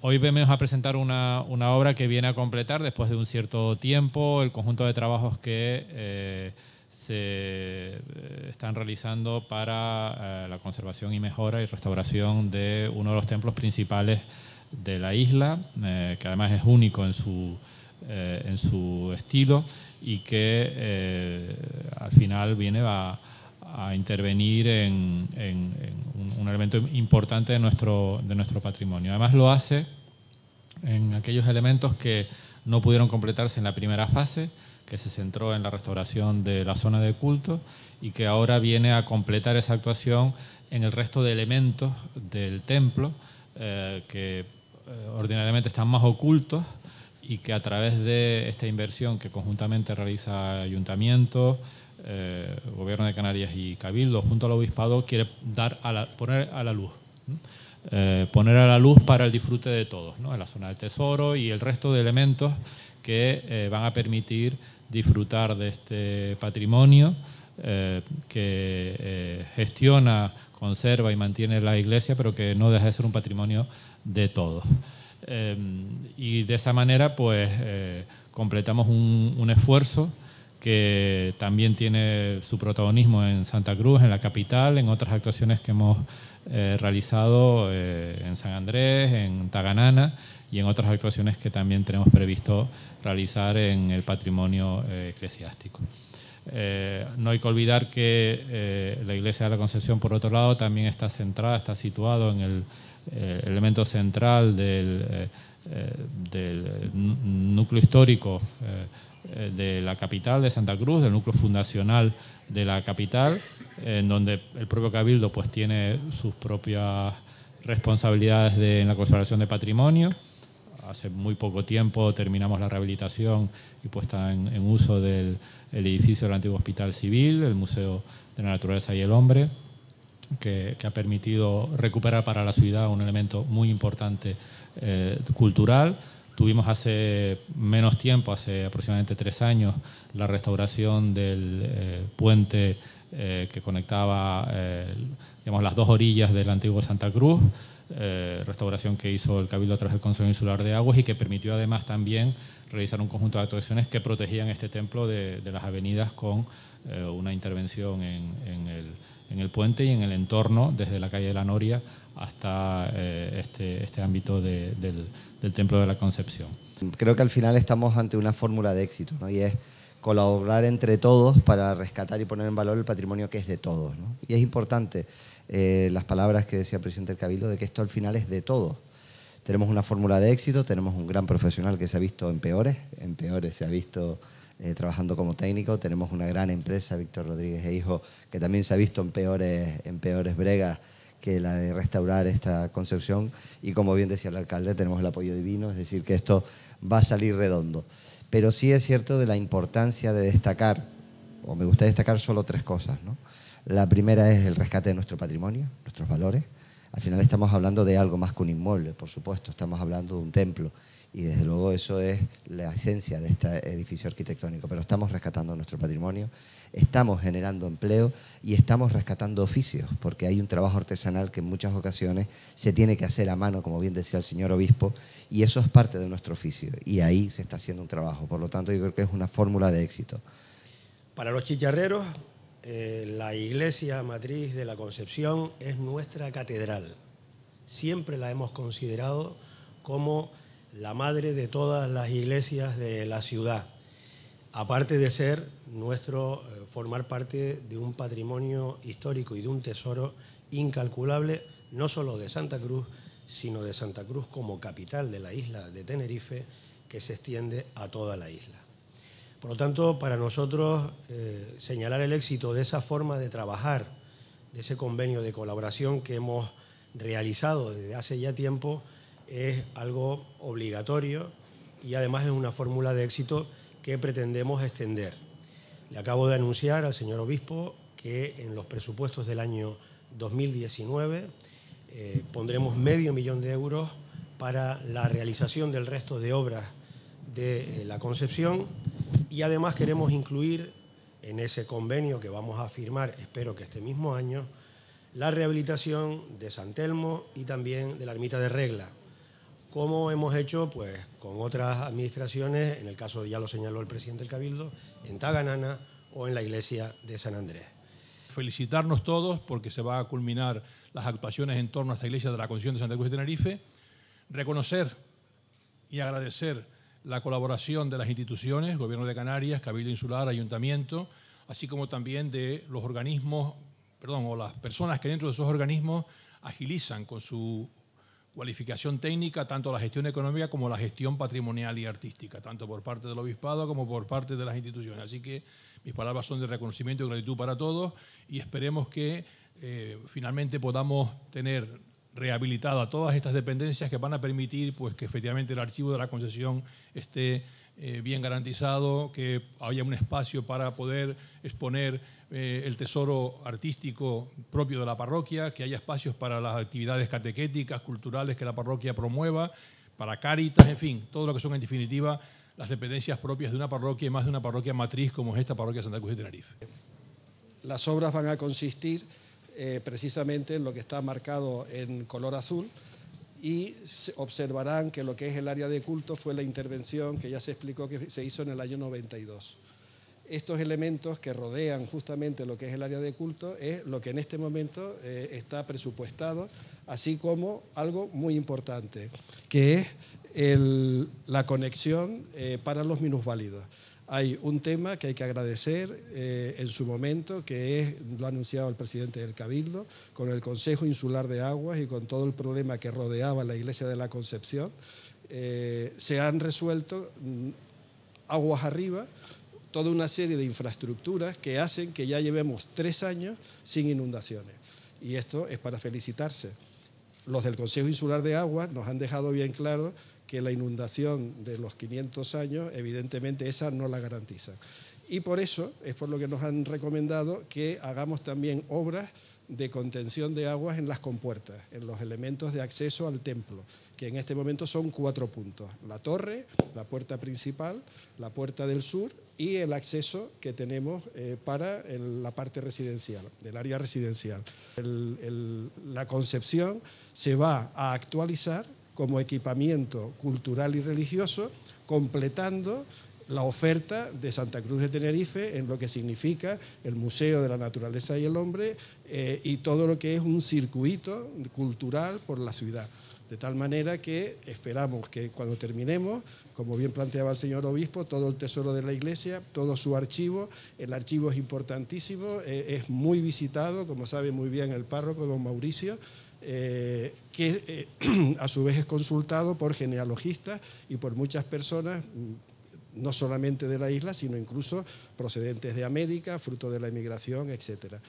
hoy venimos a presentar una, obra que viene a completar después de un cierto tiempo el conjunto de trabajos que eh, se eh, están realizando para eh, la conservación y mejora y restauración de uno de los templos principales de la isla, que además es único en su estilo y que al final viene a a, intervenir en, un, elemento importante de nuestro, de nuestro patrimonio. Además lo hace en aquellos elementos que no pudieron completarse en la primera fase, que se centró en la restauración de la zona de culto y que ahora viene a completar esa actuación en el resto de elementos del templo eh, que eh, ordinariamente están más ocultos y que a través de esta inversión que conjuntamente realiza ayuntamiento el eh, Gobierno de Canarias y Cabildo, junto al Obispado, quiere dar a poner a la luz. Eh, poner a la luz para el disfrute de todos, en la zona del tesoro y el resto de elementos que eh, van a permitir disfrutar de este patrimonio que gestiona, conserva y mantiene la Iglesia, pero que no deja de ser un patrimonio de todos. y de esa manera, pues, completamos un esfuerzo que también tiene su protagonismo en Santa Cruz, en la capital, en otras actuaciones que hemos eh, realizado eh, en San Andrés, en Taganana y en otras actuaciones que también tenemos previsto realizar en el patrimonio eh, eclesiástico. no hay que olvidar que la Iglesia de la Concepción, por otro lado, también está centrada, está situado en el elemento central del, del núcleo histórico eh, de la capital de Santa Cruz, del núcleo fundacional de la capital, en donde el propio Cabildo pues tiene sus propias responsabilidades en la conservación de patrimonio. Hace muy poco tiempo terminamos la rehabilitación y puesta en, uso del edificio del antiguo Hospital Civil, el Museo de la Naturaleza y el Hombre, que, ha permitido recuperar para la ciudad un elemento muy importante eh, cultural. Tuvimos hace menos tiempo, hace aproximadamente tres años, la restauración del eh, puente eh, que conectaba eh, las dos orillas del antiguo Santa Cruz, restauración que hizo el Cabildo tras el Consejo Insular de Aguas y que permitió además también realizar un conjunto de actuaciones que protegían este templo de, las avenidas con una intervención en el puente y en el entorno desde la calle de la Noria hasta eh, este, este, ámbito del, Templo de la Concepción. Creo que al final estamos ante una fórmula de éxito, ¿no? Y es colaborar entre todos para rescatar y poner en valor el patrimonio que es de todos, ¿no? Y es importante eh, las palabras que decía el presidente del Cabildo de que esto al final es de todos. Tenemos una fórmula de éxito, tenemos un gran profesional que se ha visto en peores, en peores se ha visto eh, trabajando como técnico, tenemos una gran empresa, Víctor Rodríguez e Hijo, que también se ha visto en peores, en peores bregas que la de restaurar esta concepción y como bien decía el alcalde, tenemos el apoyo divino, es decir, que esto va a salir redondo. Pero sí es cierto de la importancia de destacar, o me gusta destacar solo tres cosas. ¿no? La primera es el rescate de nuestro patrimonio, nuestros valores al final estamos hablando de algo más que un inmueble, por supuesto, estamos hablando de un templo y desde luego eso es la esencia de este edificio arquitectónico, pero estamos rescatando nuestro patrimonio, estamos generando empleo y estamos rescatando oficios, porque hay un trabajo artesanal que en muchas ocasiones se tiene que hacer a mano, como bien decía el señor obispo, y eso es parte de nuestro oficio y ahí se está haciendo un trabajo, por lo tanto yo creo que es una fórmula de éxito. Para los chicharreros, eh, la iglesia matriz de la Concepción es nuestra catedral. Siempre la hemos considerado como la madre de todas las iglesias de la ciudad, aparte de ser nuestro, eh, formar parte de un patrimonio histórico y de un tesoro incalculable, no solo de Santa Cruz, sino de Santa Cruz como capital de la isla de Tenerife, que se extiende a toda la isla. Por lo tanto, para nosotros eh, señalar el éxito de esa forma de trabajar, de ese convenio de colaboración que hemos realizado desde hace ya tiempo, es algo obligatorio y además es una fórmula de éxito que pretendemos extender. Le acabo de anunciar al señor obispo que en los presupuestos del año 2019 eh, pondremos medio millón de euros para la realización del resto de obras de eh, la Concepción y además queremos incluir en ese convenio que vamos a firmar, espero que este mismo año, la rehabilitación de San Telmo y también de la ermita de Regla, como hemos hecho pues, con otras administraciones, en el caso, ya lo señaló el presidente del Cabildo, en Taganana o en la iglesia de San Andrés. Felicitarnos todos porque se va a culminar las actuaciones en torno a esta iglesia de la Concepción de Santa Cruz de Tenerife, reconocer y agradecer la colaboración de las instituciones, Gobierno de Canarias, Cabildo Insular, Ayuntamiento, así como también de los organismos, perdón, o las personas que dentro de esos organismos agilizan con su cualificación técnica tanto la gestión económica como la gestión patrimonial y artística, tanto por parte del obispado como por parte de las instituciones. Así que mis palabras son de reconocimiento y gratitud para todos y esperemos que eh, finalmente podamos tener rehabilitado a todas estas dependencias que van a permitir pues, que efectivamente el archivo de la concesión esté eh, bien garantizado, que haya un espacio para poder exponer eh, el tesoro artístico propio de la parroquia, que haya espacios para las actividades catequéticas, culturales que la parroquia promueva, para cáritas, en fin, todo lo que son en definitiva las dependencias propias de una parroquia y más de una parroquia matriz como es esta parroquia Santa Cruz de Tenerife. Las obras van a consistir eh, precisamente lo que está marcado en color azul y observarán que lo que es el área de culto fue la intervención que ya se explicó que se hizo en el año 92. Estos elementos que rodean justamente lo que es el área de culto es lo que en este momento eh, está presupuestado, así como algo muy importante, que es la conexión eh, para los minusválidos hay un tema que hay que agradecer eh, en su momento, que es, lo ha anunciado el presidente del Cabildo, con el Consejo Insular de Aguas y con todo el problema que rodeaba la Iglesia de la Concepción, eh, se han resuelto mm, aguas arriba toda una serie de infraestructuras que hacen que ya llevemos tres años sin inundaciones. Y esto es para felicitarse. Los del Consejo Insular de Aguas nos han dejado bien claro que la inundación de los 500 años, evidentemente esa no la garantiza Y por eso es por lo que nos han recomendado que hagamos también obras de contención de aguas en las compuertas, en los elementos de acceso al templo, que en este momento son cuatro puntos. La torre, la puerta principal, la puerta del sur y el acceso que tenemos eh, para la parte residencial, del área residencial. la concepción se va a actualizar como equipamiento cultural y religioso, completando la oferta de Santa Cruz de Tenerife en lo que significa el Museo de la Naturaleza y el Hombre eh, y todo lo que es un circuito cultural por la ciudad. De tal manera que esperamos que cuando terminemos, como bien planteaba el señor obispo, todo el tesoro de la iglesia, todo su archivo, el archivo es importantísimo, eh, es muy visitado, como sabe muy bien el párroco, don Mauricio, que eh, a su vez es consultado por genealogistas y por muchas personas, mm, no solamente de la isla, sino incluso procedentes de América, fruto de la emigración, etcétera.